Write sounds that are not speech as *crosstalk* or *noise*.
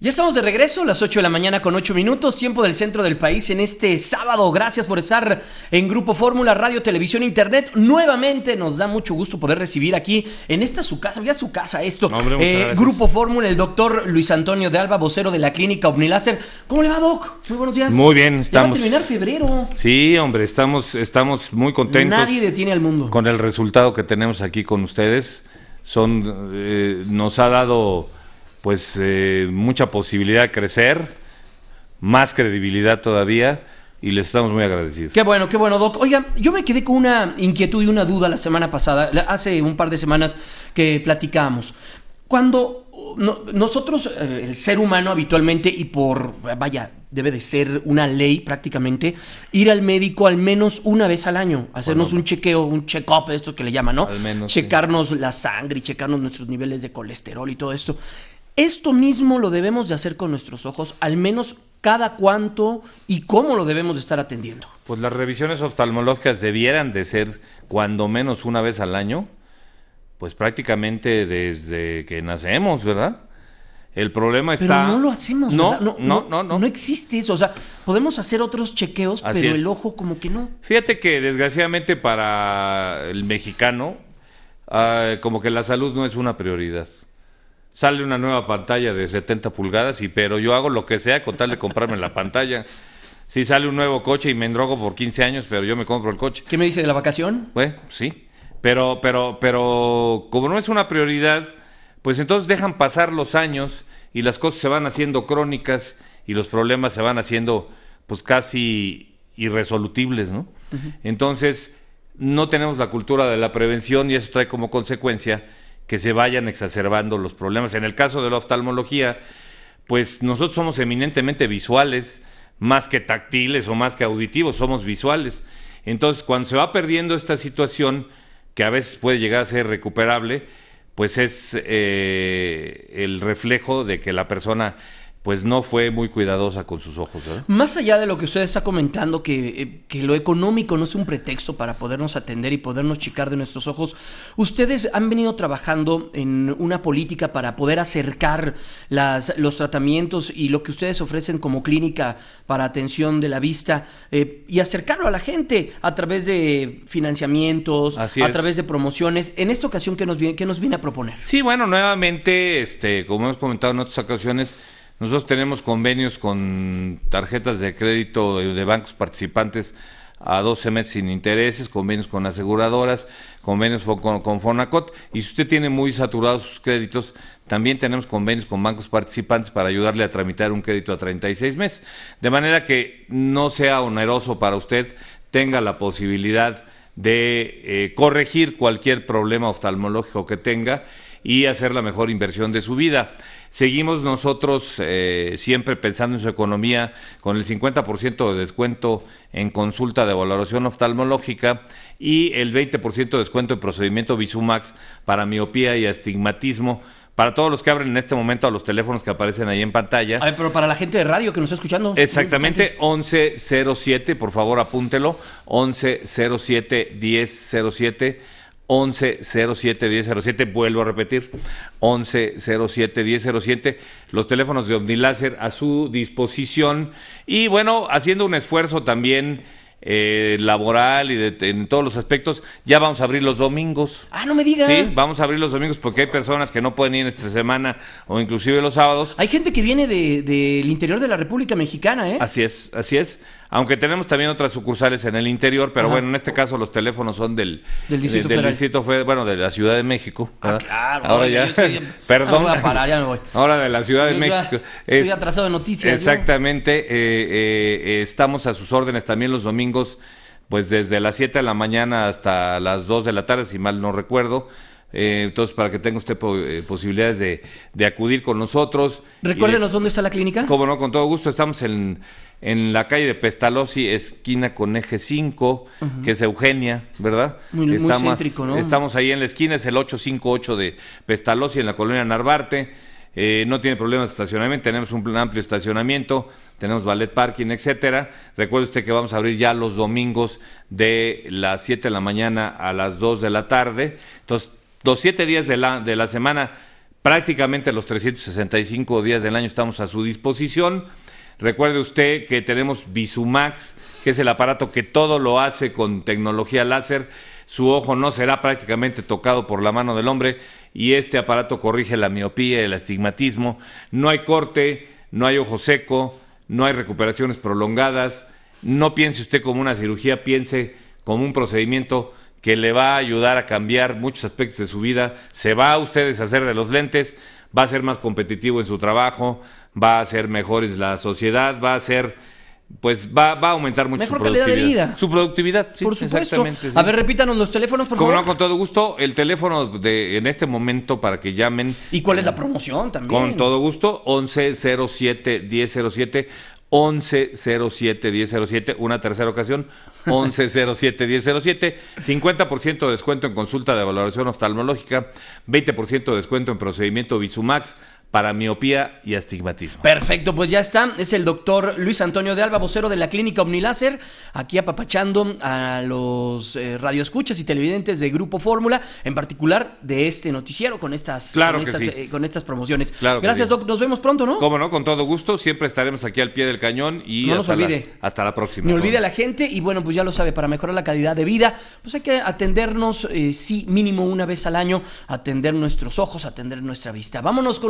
Ya estamos de regreso, las 8 de la mañana con 8 minutos, tiempo del centro del país en este sábado. Gracias por estar en Grupo Fórmula, Radio, Televisión, Internet. Nuevamente nos da mucho gusto poder recibir aquí en esta su casa, ya su casa esto. Eh, Grupo Fórmula, el doctor Luis Antonio de Alba, vocero de la clínica Omniláser. ¿Cómo le va, Doc? Muy buenos días. Muy bien, estamos. Ya va a terminar febrero. Sí, hombre, estamos, estamos muy contentos. Nadie detiene al mundo. Con el resultado que tenemos aquí con ustedes. Son, eh, nos ha dado pues eh, mucha posibilidad de crecer, más credibilidad todavía y les estamos muy agradecidos. Qué bueno, qué bueno, Doc. Oiga, yo me quedé con una inquietud y una duda la semana pasada, hace un par de semanas que platicábamos. Cuando uh, nosotros, eh, el ser humano habitualmente, y por, vaya, debe de ser una ley prácticamente, ir al médico al menos una vez al año, hacernos un chequeo, un check-up, esto que le llaman, ¿no? menos, Checarnos la sangre y checarnos nuestros niveles de colesterol y todo esto. Esto mismo lo debemos de hacer con nuestros ojos, al menos cada cuánto y cómo lo debemos de estar atendiendo. Pues las revisiones oftalmológicas debieran de ser cuando menos una vez al año, pues prácticamente desde que nacemos, ¿verdad? El problema está. Pero no lo hacemos, no, ¿verdad? No, no, no, no, no. existe eso. O sea, podemos hacer otros chequeos, pero el ojo como que no. Fíjate que desgraciadamente para el mexicano, ah, como que la salud no es una prioridad sale una nueva pantalla de 70 pulgadas, y pero yo hago lo que sea con tal de comprarme la pantalla. Si sale un nuevo coche y me endrogo por 15 años, pero yo me compro el coche. ¿Qué me dice de la vacación? Pues sí, pero, pero, pero como no es una prioridad, pues entonces dejan pasar los años y las cosas se van haciendo crónicas y los problemas se van haciendo pues casi irresolutibles, ¿no? Entonces, no tenemos la cultura de la prevención y eso trae como consecuencia que se vayan exacerbando los problemas. En el caso de la oftalmología, pues nosotros somos eminentemente visuales, más que táctiles o más que auditivos, somos visuales. Entonces, cuando se va perdiendo esta situación, que a veces puede llegar a ser recuperable, pues es eh, el reflejo de que la persona pues no fue muy cuidadosa con sus ojos. ¿verdad? Más allá de lo que usted está comentando, que, eh, lo económico no es un pretexto para podernos atender y podernos chicar de nuestros ojos, ustedes han venido trabajando en una política para poder acercar los tratamientos y lo que ustedes ofrecen como clínica para atención de la vista eh, y acercarlo a la gente a través de financiamientos, a través de promociones. En esta ocasión, ¿qué nos, viene, qué nos viene a proponer? Sí, bueno, nuevamente, este, como hemos comentado en otras ocasiones, nosotros tenemos convenios con tarjetas de crédito de, bancos participantes a 12 meses sin intereses, convenios con aseguradoras, convenios con, Fonacot. Y si usted tiene muy saturados sus créditos, también tenemos convenios con bancos participantes para ayudarle a tramitar un crédito a 36 meses. De manera que no sea oneroso para usted, tenga la posibilidad de eh, corregir cualquier problema oftalmológico que tenga y hacer la mejor inversión de su vida. Seguimos nosotros eh, siempre pensando en su economía con el 50% de descuento en consulta de valoración oftalmológica y el 20% de descuento en procedimiento Visumax para miopía y astigmatismo para todos los que abren en este momento a los teléfonos que aparecen ahí en pantalla. pero para la gente de radio que nos está escuchando. Exactamente, 1107, por favor apúntelo, 1107 1007 1107-1007, vuelvo a repetir, 1107-1007, los teléfonos de OmniLaser a su disposición y bueno, haciendo un esfuerzo también eh, laboral y en todos los aspectos, ya vamos a abrir los domingos. Ah, no me digas. Sí, vamos a abrir los domingos porque hay personas que no pueden ir esta semana o inclusive los sábados. Hay gente que viene del interior de la República Mexicana, ¿eh? Así es, así es aunque tenemos también otras sucursales en el interior, pero bueno, en este caso los teléfonos son del, del Distrito, federal. bueno, de la Ciudad de México. Ah, claro, ahora ya, *laughs* perdón, ahora de la Ciudad de México. estoy atrasado de noticias. Exactamente, eh, eh, eh, estamos a sus órdenes también los domingos, pues desde las 7 de la mañana hasta las 2 de la tarde, si mal no recuerdo. Eh, entonces, para que tenga usted eh, posibilidades de, acudir con nosotros. Recuérdenos dónde está la clínica. Como no, con todo gusto. Estamos en, en la calle de Pestalozzi, esquina con eje 5, que es Eugenia, ¿verdad? Muy, estamos, ¿no? Estamos ahí en la esquina, es el 858 de Pestalozzi, en la colonia Narvarte. Eh, no tiene problemas de estacionamiento, tenemos un amplio estacionamiento, tenemos ballet parking, etcétera. Recuerde usted que vamos a abrir ya los domingos de las 7 de la mañana a las 2 de la tarde. Entonces, los siete días de la, de la semana, prácticamente los 365 días del año estamos a su disposición. Recuerde usted que tenemos Visumax, que es el aparato que todo lo hace con tecnología láser. Su ojo no será prácticamente tocado por la mano del hombre y este aparato corrige la miopía, el astigmatismo. No hay corte, no hay ojo seco, no hay recuperaciones prolongadas. No piense usted como una cirugía, piense como un procedimiento que le va a ayudar a cambiar muchos aspectos de su vida, se va a ustedes a hacer de los lentes, va a ser más competitivo en su trabajo, va a ser en la sociedad, va a ser pues va, va a aumentar mucho Mejor su calidad de vida. Su productividad, sí, por supuesto. A ver, repítanos los teléfonos, por Como favor. no, con todo gusto, el teléfono de en este momento para que llamen. ¿Y cuál es la promoción también? Con todo gusto, 1107-1007. 1107-1007, una tercera ocasión, 10 07, 50% de descuento en consulta de valoración oftalmológica, 20% de descuento en procedimiento Visumax, para miopía y astigmatismo. Perfecto, pues ya está. Es el doctor Luis Antonio de Alba, vocero de la clínica Omniláser, aquí apapachando a los eh, radioescuchas y televidentes de Grupo Fórmula, en particular de este noticiero con estas, con, eh, estas promociones. Gracias, Doc. Nos vemos pronto, ¿no? Cómo no, con todo gusto. Siempre estaremos aquí al pie del cañón y no hasta, nos olvide. hasta la próxima. No olvide a la gente y bueno, pues ya lo sabe, para mejorar la calidad de vida, pues hay que atendernos, eh, sí, mínimo una vez al año, atender nuestros ojos, atender nuestra vista. Vámonos con...